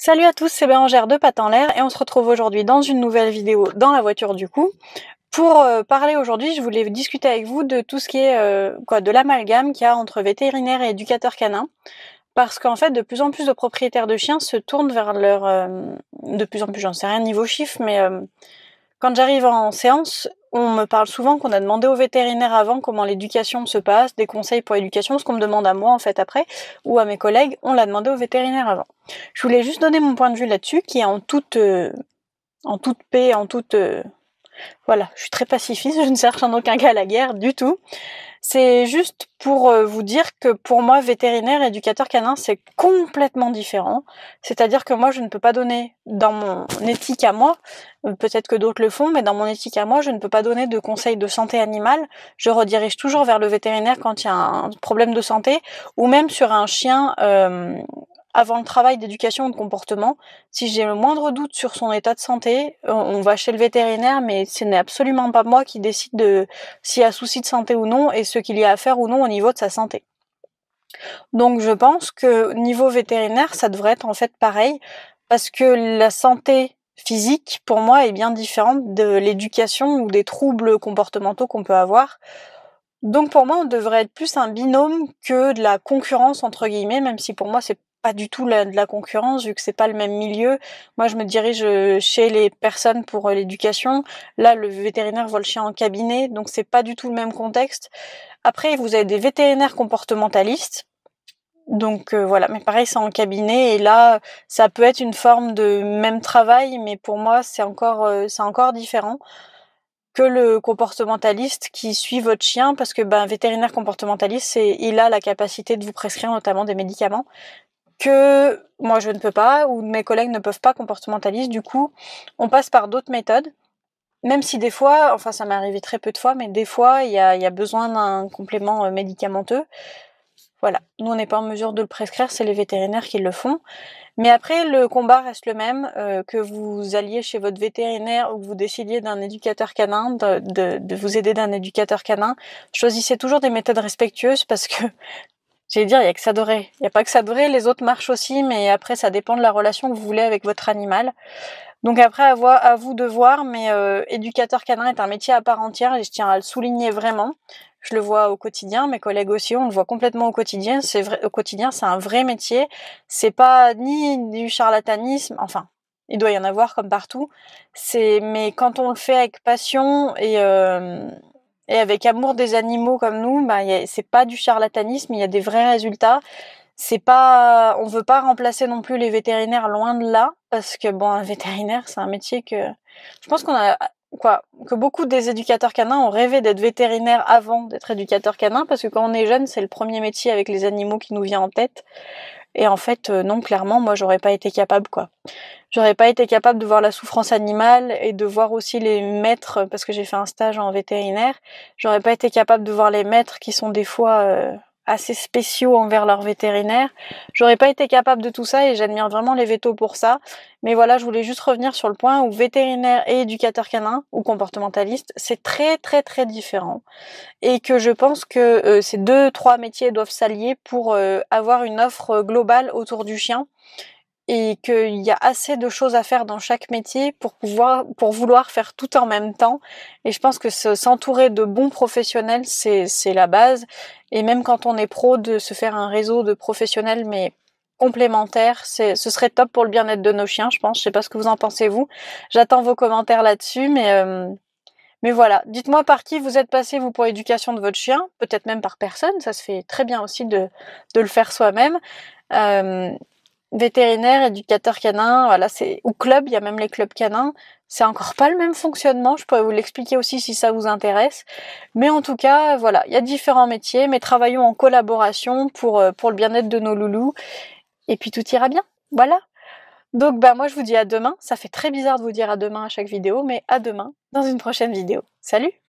Salut à tous, c'est Béangère de Pat en l'air et on se retrouve aujourd'hui dans une nouvelle vidéo dans la voiture du coup. Pour euh, parler aujourd'hui, je voulais discuter avec vous de tout ce qui est euh, quoi de l'amalgame qu'il y a entre vétérinaire et éducateur canin parce qu'en fait de plus en plus de propriétaires de chiens se tournent vers leur euh, de plus en plus, j'en sais rien niveau chiffre mais quand j'arrive en séance, on me parle souvent qu'on a demandé au vétérinaire avant comment l'éducation se passe, des conseils pour l'éducation, ce qu'on me demande à moi en fait après, ou à mes collègues, on l'a demandé au vétérinaire avant. Je voulais juste donner mon point de vue là-dessus, qui est en toute, euh, en toute paix, en toute euh, voilà, je suis très pacifiste, je ne cherche en aucun cas la guerre du tout. C'est juste pour euh, vous dire que pour moi, vétérinaire, éducateur canin, c'est complètement différent. C'est-à-dire que moi, je ne peux pas donner, dans mon éthique à moi, euh, peut-être que d'autres le font, mais dans mon éthique à moi, je ne peux pas donner de conseils de santé animale. Je redirige toujours vers le vétérinaire quand il y a un problème de santé, ou même sur un chien euh, avant le travail d'éducation de comportement, si j'ai le moindre doute sur son état de santé, euh, on va chez le vétérinaire, mais ce n'est absolument pas moi qui décide de s'il y a souci de santé ou non et ce qu'il y a à faire ou non au niveau de sa santé. Donc je pense que niveau vétérinaire, ça devrait être en fait pareil, parce que la santé physique, pour moi, est bien différente de l'éducation ou des troubles comportementaux qu'on peut avoir. Donc pour moi, on devrait être plus un binôme que de la concurrence entre guillemets, même si pour moi c'est pas du tout de la concurrence vu que c'est pas le même milieu. Moi, je me dirige euh, chez les personnes pour euh, l'éducation. Là, le vétérinaire voit le chien en cabinet, donc c'est pas du tout le même contexte. Après, vous avez des vétérinaires comportementalistes. Donc euh, voilà, mais pareil, c'est en cabinet et là, ça peut être une forme de même travail, mais pour moi, c'est encore, c'est encore différent que le comportementaliste qui suit votre chien parce que ben vétérinaire comportementaliste, il a la capacité de vous prescrire notamment des médicaments, que moi je ne peux pas ou mes collègues ne peuvent pas comportementaliser, Du coup, on passe par d'autres méthodes. Même si des fois, enfin ça m'est arrivé très peu de fois, mais des fois il y a, besoin d'un complément euh, médicamenteux. Voilà, nous on n'est pas en mesure de le prescrire, c'est les vétérinaires qui le font. Mais après, le combat reste le même, euh, que vous alliez chez votre vétérinaire ou que vous décidiez d'un éducateur canin, de vous aider d'un éducateur canin. Choisissez toujours des méthodes respectueuses parce que J'allais dire, il n'y a que ça vrai. Il n'y a pas que ça vrai, les autres marchent aussi, mais après, ça dépend de la relation que vous voulez avec votre animal. Donc après, à, à vous de voir, mais euh, éducateur canin est un métier à part entière, et je tiens à le souligner vraiment. Je le vois au quotidien, mes collègues aussi, on le voit complètement au quotidien. C'est vrai, au quotidien, c'est un vrai métier. C'est pas ni du charlatanisme, enfin, il doit y en avoir comme partout. C'est, mais quand on le fait avec passion et euh, et avec amour des animaux comme nous, ben c'est pas du charlatanisme, il y a des vrais résultats. C'est pas, on veut pas remplacer non plus les vétérinaires loin de là, parce que bon, un vétérinaire, c'est un métier que je pense qu'on a quoi que beaucoup des éducateurs canins ont rêvé d'être vétérinaires avant d'être éducateurs canins, parce que quand on est jeune, c'est le premier métier avec les animaux qui nous vient en tête. Et en fait, euh, non, clairement, moi, j'aurais pas été capable, quoi. J'aurais pas été capable de voir la souffrance animale et de voir aussi les maîtres, parce que j'ai fait un stage en vétérinaire. J'aurais pas été capable de voir les maîtres qui sont des fois euh, assez spéciaux envers leurs vétérinaires. J'aurais pas été capable de tout ça et j'admire vraiment les vétos pour ça. Mais voilà, je voulais juste revenir sur le point où vétérinaire et éducateur canin ou comportementaliste, c'est très très très différent et que je pense que euh, ces deux trois métiers doivent s'allier pour euh, avoir une offre euh, globale autour du chien et qu'il y a assez de choses à faire dans chaque métier pour pouvoir, pour vouloir faire tout en même temps. Et je pense que s'entourer de bons professionnels, c'est, la base. Et même quand on est pro, de se faire un réseau de professionnels, mais complémentaires, c'est, ce serait top pour le bien-être de nos chiens, je pense. Je sais pas ce que vous en pensez vous. J'attends vos commentaires là-dessus, mais euh, mais voilà, dites-moi par qui vous êtes passé, vous, pour l'éducation de votre chien, peut-être même par personne, ça se fait très bien aussi de, le faire soi-même. Euh, vétérinaire, éducateur canin, voilà, c'est ou club, il y a même les clubs canins. C'est encore pas le même fonctionnement. Je pourrais vous l'expliquer aussi si ça vous intéresse. Mais en tout cas, voilà, il y a différents métiers, mais travaillons en collaboration pour euh, pour le bien-être de nos loulous. Et puis tout ira bien. Voilà. Donc bah moi je vous dis à demain. Ça fait très bizarre de vous dire à demain à chaque vidéo, mais à demain dans une prochaine vidéo. Salut.